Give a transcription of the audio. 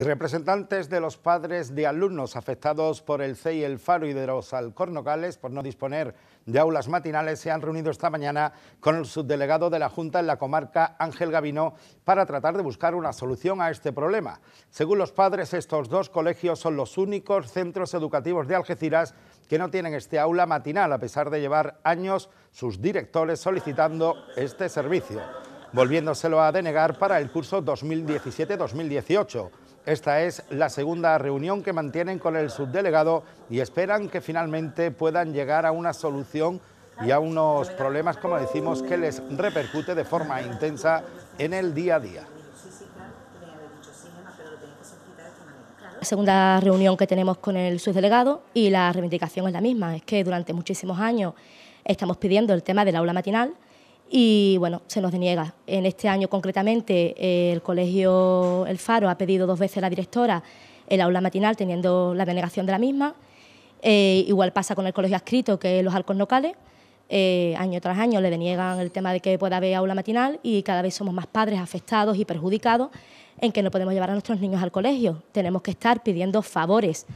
Representantes de los padres de alumnos afectados por el CEI El Faro y de los Alcornocales por no disponer de aulas matinales se han reunido esta mañana con el subdelegado de la Junta en la comarca, Ángel Gavino, para tratar de buscar una solución a este problema. Según los padres, estos dos colegios son los únicos centros educativos de Algeciras que no tienen este aula matinal, a pesar de llevar años sus directores solicitando este servicio, volviéndoselo a denegar para el curso 2017-2018 esta es la segunda reunión que mantienen con el subdelegado y esperan que finalmente puedan llegar a una solución y a unos problemas, como decimos, que les repercute de forma intensa en el día a día. La segunda reunión que tenemos con el subdelegado y la reivindicación es la misma, es que durante muchísimos años estamos pidiendo el tema del aula matinal y bueno, se nos deniega. En este año concretamente el colegio El Faro ha pedido dos veces a la directora el aula matinal teniendo la denegación de la misma. Eh, igual pasa con el colegio adscrito que los arcos locales. Eh, año tras año le deniegan el tema de que pueda haber aula matinal y cada vez somos más padres afectados y perjudicados en que no podemos llevar a nuestros niños al colegio. Tenemos que estar pidiendo favores